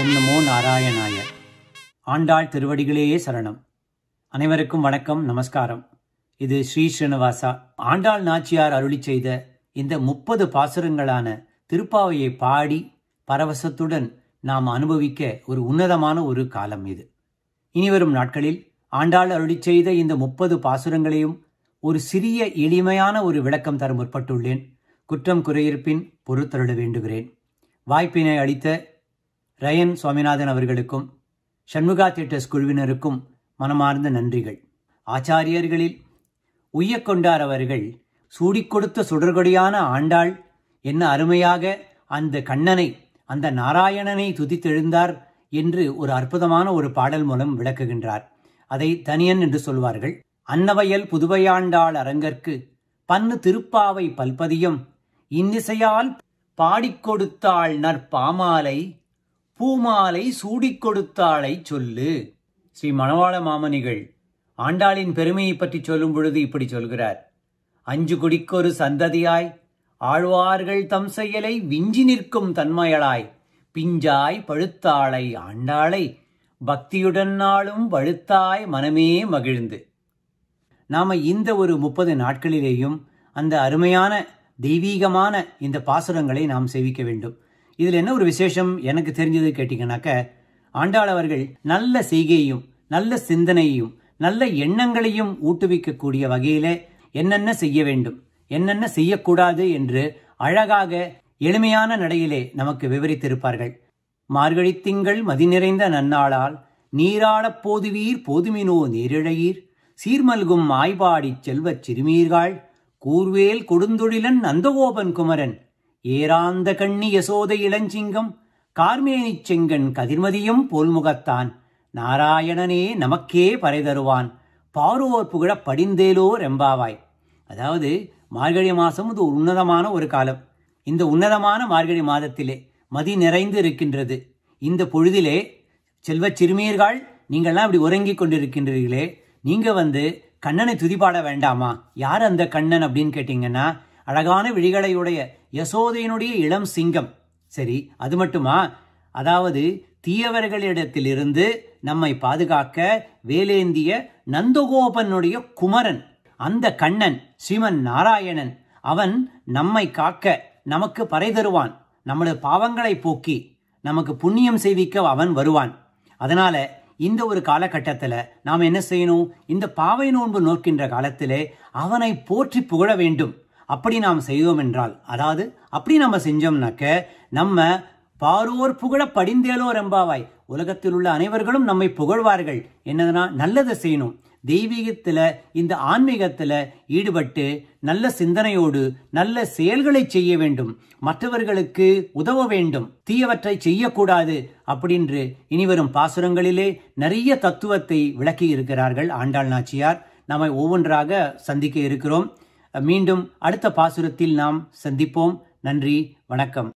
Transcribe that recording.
ஓம் நமோ நாராயணாய ஆண்டாள் திருவடிகளேயே சரணம் அனைவருக்கும் வணக்கம் நமஸ்காரம் இது ஸ்ரீ ஸ்ரீனிவாசா ஆண்டாள் நாச்சியார் அருளி செய்த இந்த முப்பது பாசுரங்களான திருப்பாவையை பாடி பரவசத்துடன் நாம் அனுபவிக்க ஒரு உன்னதமான ஒரு காலம் இது இனிவரும் நாட்களில் ஆண்டாள் அருளி செய்த இந்த முப்பது பாசுரங்களையும் ஒரு சிறிய எளிமையான ஒரு விளக்கம் தர முற்பட்டுள்ளேன் குற்றம் குறையிருப்பின் பொறுத்தருள வேண்டுகிறேன் வாய்ப்பினை அளித்த ரயன் சுவாமிநாதன் அவர்களுக்கும் சண்முகா தியேட்டர்ஸ் குழுவினருக்கும் மனமார்ந்த நன்றிகள் ஆச்சாரியர்களில் உய்யக்கொண்டார் அவர்கள் சூடிக்கொடுத்த சுடர்கொடியான ஆண்டாள் என்ன அருமையாக அந்த கண்ணனை அந்த நாராயணனை துதித்தெழுந்தார் என்று ஒரு அற்புதமான ஒரு பாடல் மூலம் விளக்குகின்றார் அதை தனியன் என்று சொல்வார்கள் அன்னவையல் புதுவையாண்டாள் அரங்கற்கு பன்னு திருப்பாவை பல்பதியும் இன்னிசையால் பாடிக்கொடுத்தாள் நற்பாமாலை பூமாலை சூடிக் கொடுத்தாளை சொல்லு ஸ்ரீ மணவாள மாமனிகள் ஆண்டாளின் பெருமையை பற்றி சொல்லும் பொழுது இப்படி சொல்கிறார் அஞ்சு குடிக்கொரு சந்ததியாய் ஆழ்வார்கள் தம் செயலை விஞ்சி நிற்கும் தன்மையலாய் பிஞ்சாய் பழுத்தாளை ஆண்டாளை பக்தியுடன் நாளும் வழுத்தாய் மனமே மகிழ்ந்து நாம இந்த ஒரு முப்பது நாட்களிலேயும் அந்த அருமையான தெய்வீகமான இந்த பாசுரங்களை நாம் சேவிக்க வேண்டும் இதில் என்ன ஒரு விசேஷம் எனக்கு தெரிஞ்சது கேட்டிங்கனாக்க ஆண்டாள் அவர்கள் நல்ல செய்கையையும் நல்ல சிந்தனையையும் நல்ல எண்ணங்களையும் ஊட்டுவிக்கக்கூடிய வகையிலே என்னென்ன செய்ய வேண்டும் என்னென்ன செய்யக்கூடாது என்று அழகாக எளிமையான நடையிலே நமக்கு விவரித்திருப்பார்கள் மார்கழி திங்கள் மதி நிறைந்த நன்னாளால் நீராளப் போதுவீர் போதுமினோ நீரிழையீர் சீர்மல்கும் ஆய்பாடி செல்வச் சிறுமீர்கள் கூர்வேல் கொடுந்தொழிலன் நந்தகோபன் குமரன் ஏராந்த கண்ணி யசோத இளஞ்சிங்கம் கார்மேனிச் செங்கன் கதிர்மதியும் போல்முகத்தான் நாராயணனே நமக்கே பறை தருவான் பாரோர் புகழ படிந்தேலோ ரெம்பாவாய் அதாவது மார்கழி மாதம் இது உன்னதமான ஒரு காலம் இந்த உன்னதமான மார்கழி மாதத்திலே மதி நிறைந்து இருக்கின்றது இந்த பொழுதிலே செல்வ சிறுமியர்கள் நீங்கள்லாம் இப்படி உறங்கி கொண்டிருக்கின்றீர்களே நீங்கள் வந்து கண்ணனை துதிப்பாட வேண்டாமா யார் அந்த கண்ணன் அப்படின்னு கேட்டிங்கன்னா அழகான விழிகளையுடைய யசோதையினுடைய இளம் சிங்கம் சரி அது மட்டுமா அதாவது தீயவர்களிடத்திலிருந்து நம்மை பாதுகாக்க வேலேந்திய நந்தகோபனுடைய குமரன் அந்த கண்ணன் ஸ்ரீமன் நாராயணன் அவன் நம்மை காக்க நமக்கு பறை தருவான் நமது பாவங்களை போக்கி நமக்கு புண்ணியம் செய்விக்க அவன் வருவான் அதனால இந்த ஒரு காலகட்டத்தில் நாம் என்ன செய்யணும் இந்த பாவை நோன்பு நோக்கின்ற காலத்திலே அவனை போற்றி புகழ வேண்டும் அப்படி நாம் செய்தோம் என்றால் அதாவது அப்படி நம்ம செஞ்சோம்னாக்க நம்ம பாரோர் புகழ படிந்தேலோர் எம்பாவாய் உலகத்தில் உள்ள அனைவர்களும் நம்மை புகழ்வார்கள் என்னதுன்னா நல்லதை செய்யணும் தெய்வீகத்தில் இந்த ஆன்மீகத்தில் ஈடுபட்டு நல்ல சிந்தனையோடு நல்ல செயல்களை செய்ய வேண்டும் மற்றவர்களுக்கு உதவ வேண்டும் தீயவற்றை செய்யக்கூடாது அப்படின்று இனிவரும் பாசுரங்களிலே நிறைய தத்துவத்தை விளக்கி இருக்கிறார்கள் ஆண்டாள் நாச்சியார் நம்மை ஒவ்வொன்றாக சந்திக்க இருக்கிறோம் மீண்டும் அடுத்த பாசுரத்தில் நாம் சந்திப்போம் நன்றி வணக்கம்